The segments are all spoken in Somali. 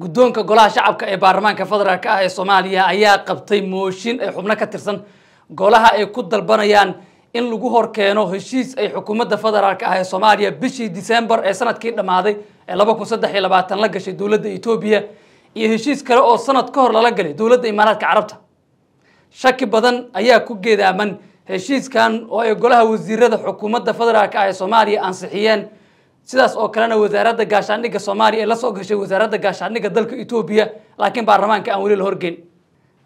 guddoonka golaha shacabka ee baarlamaanka federaalk ah ee soomaaliya ayaa qabtay mooshin ay xubno ka tirsan golaha ay ku dalbanayaan in lagu horkeeno heshiis ay xukuumadda federaalka ah ee soomaaliya bishii disembar ee sanadkii dhammaaday ee laba kun saddex iyo labaatan la gashay dowladda etoobiya iyo heshiis kale oo sanad ka hor lala galay dowladda imaaraadka carabta shaki badan ayaa ku geedaaman heshiiskan oo ay golaha wasiirada xukuumadda federaalk ah ee soomaaliya ansixiyeen sidaas oo kalena wasaaradda gaashaandhigga soomaaliya ee lasoo gashay wasaaradda gaashaandhigga dalka etoobiya laakiin baarlamaanka aan weli la horgeyn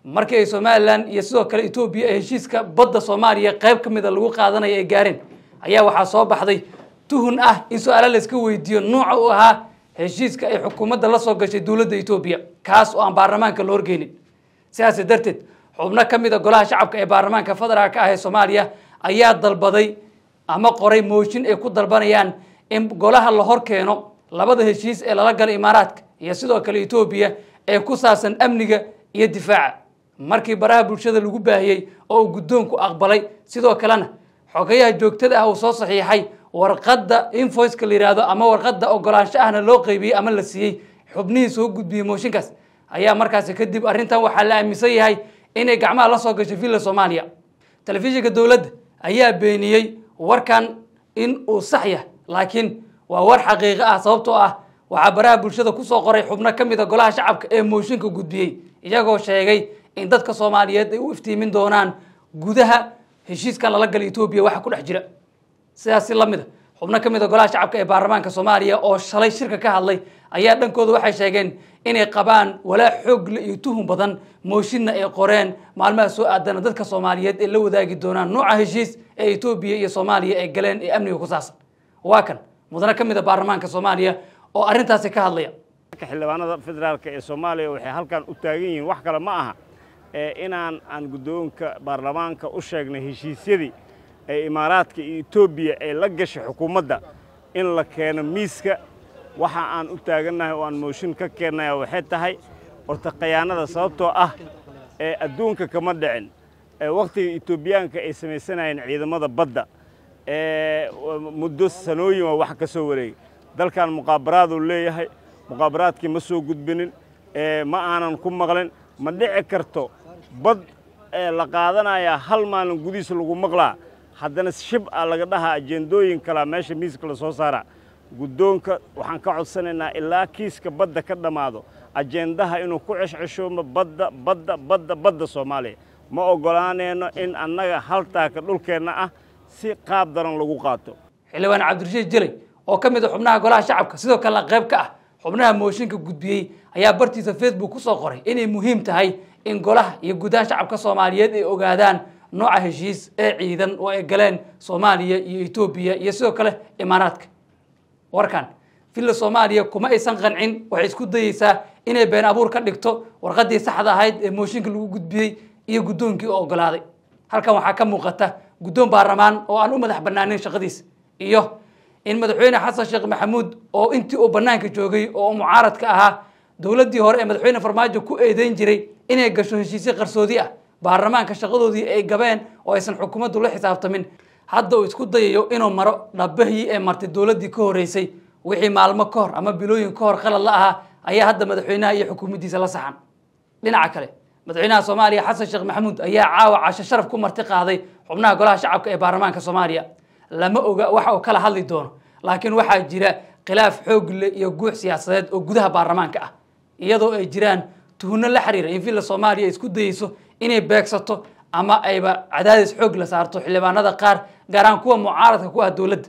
markii ay somalilan iyo sidoo kale etoobiya ay heshiiska badda soomaaliya qayb ka mida ah lagu qaadanaya ay gaareen ayaa waxaa soo baxday tuhun ah in su-aala layska weydiiyo nuuca u ahaa heshiiska ay xukuumadda la soo gashay dowladda etoobiya kaas oo aan baarlamaanka la horgeynin sidaasi darteed xubno ka mid a ah golaha shacabka ee baarlamaanka federaalka ah ee soomaaliya ayaa dalbaday ama qoray mooshin ay ku dalbanayaan in golaha la hor keeno labada heshiis ee lala galay imaaraadka iyo sidoo kale etoobiya ee ku saabsan amniga iyo difaaca markii baraha bulshada lagu baahiyey oo uu guddoonku aqbalay sidoo kalena xogayaha joogtada ah uu soo saxiixay warqadda invoiceka la yidhaahdo ama warqadda ogolaansho ahna loo qeybiyey ama la siiyey xubnihii soo gudbiyey mooshinkaas ayaa markaasi kadib arrintan waxaa la aaminsan yahay inay gacmaha la soo gashay villa soomaaliya telefishinka dowladda ayaa beeniyey warkan in uu sax yahay laakiin waa war xaqiiqo ah sababtoo ah waxaa baraha bulshada kusoo qoray xubno ka mida ah golaha shacabka ee mooshinka gudbiyey iyagoo sheegay in dadka soomaaliyeed ay u iftiimin doonaan gudaha heshiiskan lala gala etoobiya waxa ku dhex jira sidaas si lamid a ah, xubno ka mid a ah golaha shacabka ee baarlamaanka soomaaliya oo shalay shirka ka hadlay ayaa dhankooda waxay sheegeen inay qabaan walaa xoogle iyo tuhun badan mooshinna ay qoreen maalmaha soo aadana dadka soomaaliyeed ay la wadaagi doonaan nooca heshiis ee etoobiya iyo soomaaliya ay galeen ee amniga ku saabsan waa kan mudane ka mid a baarlamaanka soomaaliya oo arrintaasi ka hadlaya xildhibaanada federaalka ee soomaaliya waxay halkan u taagan yihiin wax kale ma aha inaan aan guddoonka baarlamaanka u sheegnay heshiisyadii ee imaaraadka iyo etoobiya ay la gashay xukuumadda in la keeno miiska waxa aan u taagannahay oo aan mooshin ka keennaya waxay tahay horta khayaanada sababtoo ah ee adduunka kama dhicin wakhtiga etoobiyaanka ay samaysanayeen ciidamada badda muddo sanooyin waa wax ka soo wareegay dalkan muqaabaraaduu leeyahay muqaabaraadkii ma soo gudbinin ma aanan ku maqlin ma dhici karto bad la qaadanayaa hal maalin gudihiisa lagu maqlaa haddana shib a ah laga dhahaa ajendooyin kalaa meesha miiska la soo saaraa guddoonka waxaan ka codsanaynaa ilaa kiiska badda ka dhammaado ajendaha inuu ku ceshceshoomo badda badda badda badda soomaaliya ma oggolaanayno in annaga haltaaka dhulkeenna ah si qaab daran lagu qaato xildhibaan cabdirashiid jeley oo ka mid a ah xubnaha golaha shacabka sidoo kalena qayb ka ah xubnaha mooshinka gudbiyey ayaa bartiisa facebook ku soo qoray inay muhiim tahay in golaha iyo gudaha shacabka soomaaliyeed ay ogaadaan nooca heshiis ee ciidan oo ay galeen soomaaliya iyo etoobiya iyo sidoo kale imaaraadka warkan villa soomaaliya kuma aysan qancin waxay isku dayeysaa inay been abuur ka dhigto warqaddii saxda ahayd ee mooshinka lagu gudbiyey iyo guddoonkii oo ogolaaday halkan waxaa ka muuqata guddoon baarlamaan oo aan u madax banaaneyn shaqadiis iyo in madaxweyne xasan sheekh maxamuud oo intii uu bannaanka joogay oo mucaaradka ahaa dowladdii hore ee madaxweyne farmaajo ku eedeyn jiray inay gasho heshiisyo qarsoodi ah baarlamaanka shaqadoodii ay gabeen oo aysan xukuumaddu la xisaabtamin hadda uu isku dayayo inuu maro dhabbahii ee martay dowladdii ka horreysay wixii maalmo ka hor ama bilooyin ka hor qalad la ahaa ayaa hadda madaxweynaha iyo xukuumaddiisa la saxan dhinaca kale madaxweynaha soomaaliya xasan sheekh maxamuud ayaa caawa casho sharaf ku marti qaaday xubnaha golaha shacabka ee baarlamaanka soomaaliya lama oga waxa uu kala hadli doono laakiin waxaa jira khilaaf xoogle iyo guux siyaasadeed oo gudaha baarlamaanka ah iyadoo ay jiraan tuhuno la xiriira in villa soomaaliya isku dayeyso inay beegsato ama ayba cadaadis xoog la saarto xildhibaanada qaar gaaraan kuwa mucaaradka ku ah dowladda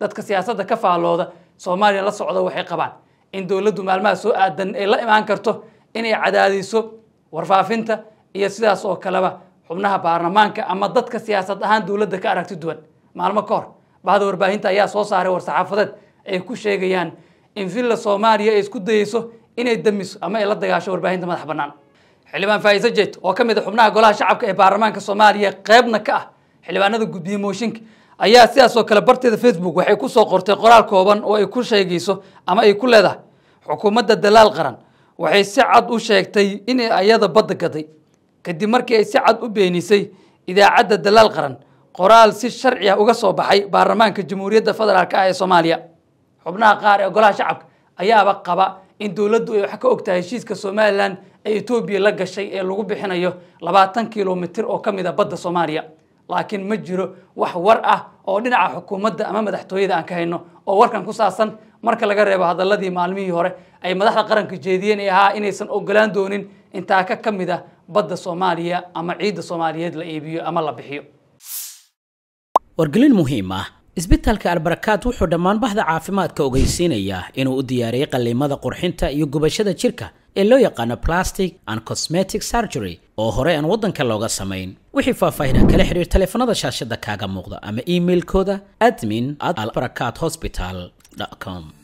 dadka siyaasadda ka faallooda soomaaliya la socda waxay qabaan in dowladdu maalmaha soo aadan ay la imaan karto inay cadaadiso warfaafinta iyo sidaas oo kaleba xubnaha baarlamaanka ama dadka siyaasad ahaan dowladda ka aragti duwan maalmo ka hor bahda warbaahinta ayaa soo saaray war-saxaafadeed ay ku sheegayaan in villa soomaaliya ay isku dayeyso inay damiso ama ay la dagaasho warbaahinta madax bannaan xildhibaan faaiise jeed oo ka mid a ah xubnaha golaha shacabka ee baarlamaanka soomaaliya qeybna ka ah xildhibaanada guddiye mooshinka ayaa sidaasoo kale barteeda facebook waxay ku soo qortay qoraal kooban oo ay ku sheegayso ama ay ku leedahay xukuumadda dalaal qaran waxay si cad u sheegtay inay ayada badda gaday kadib markii ay si cad u beenisay idaacadda dalaal qaran qoraal si sharci ah uga soo baxay baarlamaanka jamhuuriyadda federaalka ah ee soomaaliya xubnaha qaar ee golaha shacabka ayaaba qaba in dowladdu ay wax ka ogtahay heshiiska somalilan ee etoobiya la gashay ee lagu bixinayo labaatan kilomitir oo ka mid a ah badda soomaaliya laakiin ma jiro wax war ah oo dhinaca xukuumadda ama madaxtooyada aan ka hayno oo warkan ku saabsan marka laga reebo hadalladii maalmihii hore ay madaxda qaranka jeediyeen ee ahaa inaysan ogolaan doonin intaa ka ka mid ah badda soomaaliya ama ciidda soomaaliyeed la iibiyo ama la bixiyo wargelin muhiim ah isbitaalka albarakaad wuxuu dhammaan bahda caafimaadka ogeysiinayaa inuu u diyaariyey qalliimada qurxinta iyo gubashada jirka ee loo yaqaano plastic and cosmetic surgery oo hore aan waddanka looga samayn wixii faahfaahinaa ah kala xidhiir taleefanada shaashada kaaga muuqda ama emailkooda admin at albarakaad hosbital com